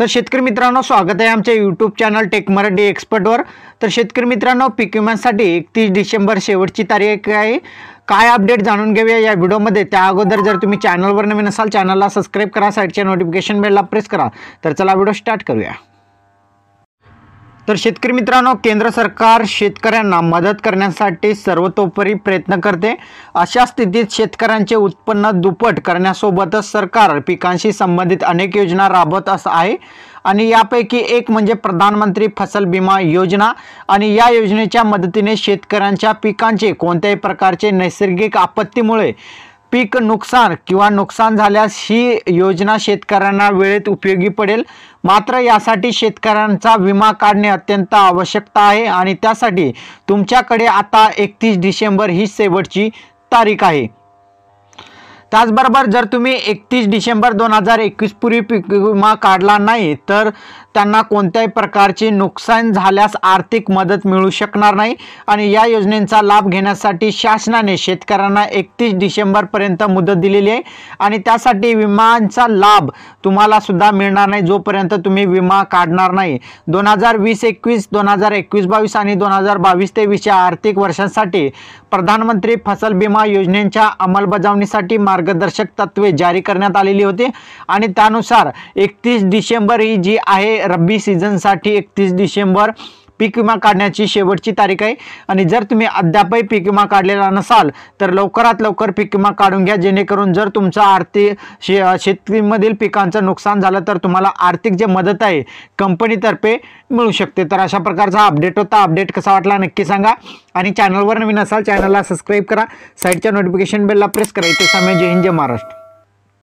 तर शेतकरी मित्रांनो स्वागत आहे आमच्या यूट्यूब चॅनल टेक मराठी एक्सपर्टवर तर शेतकरी मित्रांनो पीक विम्यासाठी एकतीस डिसेंबर शेवटची तारीख आहे काय अपडेट जाणून घेऊया या व्हिडिओमध्ये त्या अगोदर जर तुम्ही चॅनलवर नवीन असाल चॅनलला सबस्क्राईब करा साईडच्या नोटिफिकेशन बेलला प्रेस करा तर चला व्हिडिओ स्टार्ट करूया तर शेतकरी मित्रांनो केंद्र सरकार शेतकऱ्यांना मदत करण्यासाठी सर्वतोपरी प्रयत्न करते अशा स्थितीत शेतकऱ्यांचे उत्पन्न दुप्पट करण्यासोबतच सरकार पिकांशी संबंधित अनेक योजना राबवत असं आहे आणि यापैकी एक म्हणजे प्रधानमंत्री फसल विमा योजना आणि या योजनेच्या मदतीने शेतकऱ्यांच्या पिकांचे कोणत्याही प्रकारचे नैसर्गिक आपत्तीमुळे पीक नुकसान किंवा नुकसान झाल्यास ही योजना शेतकऱ्यांना वेळेत उपयोगी पडेल मात्र यासाठी शेतकऱ्यांचा विमा काढणे अत्यंत आवश्यकता आहे आणि त्यासाठी तुमच्याकडे आता एकतीस डिसेंबर ही शेवटची तारीख आहे त्याचबरोबर जर तुम्ही एकतीस डिसेंबर दोन हजार एकवीस पूर्वी पीक विमा काढला नाही तर त्यांना कोणत्याही प्रकारचे नुकसान झाल्यास आर्थिक मदत मिळू शकणार नाही आणि या योजनेचा लाभ घेण्यासाठी शासनाने शेतकऱ्यांना एकतीस डिसेंबरपर्यंत मुदत दिलेली आहे आणि त्यासाठी विमांचा लाभ तुम्हाला सुद्धा मिळणार नाही जोपर्यंत तुम्ही विमा काढणार नाही दोन हजार वीस एकवीस दोन हजार एकवीस बावीस आणि दोन हजार बावीस तेवीस आर्थिक वर्षांसाठी प्रधानमंत्री फसल विमा योजनेच्या अंमलबजावणीसाठी मार्गदर्शक तत्वे जारी करण्यात आलेली होती आणि त्यानुसार एकतीस डिसेंबर ही जी आहे रब्बी सीझनसाठी एकतीस डिसेंबर पीक विमा काढण्याची शेवटची तारीख आहे आणि जर तुम्ही अद्यापही पीक विमा काढलेला नसाल तर लवकरात लवकर पीक विमा काढून घ्या जेणेकरून जर तुमचं आर्थिक शे शेतीमधील पिकांचं नुकसान झालं तर तुम्हाला आर्थिक जे मदत आहे कंपनीतर्फे मिळू शकते तर अशा प्रकारचा अपडेट होता अपडेट कसा वाटला नक्की सांगा आणि चॅनलवर नवीन असाल चॅनलला सबस्क्राईब करा साईडच्या नोटिफिकेशन बेलला प्रेस करा इथे सामे जय हिंद जय महाराष्ट्र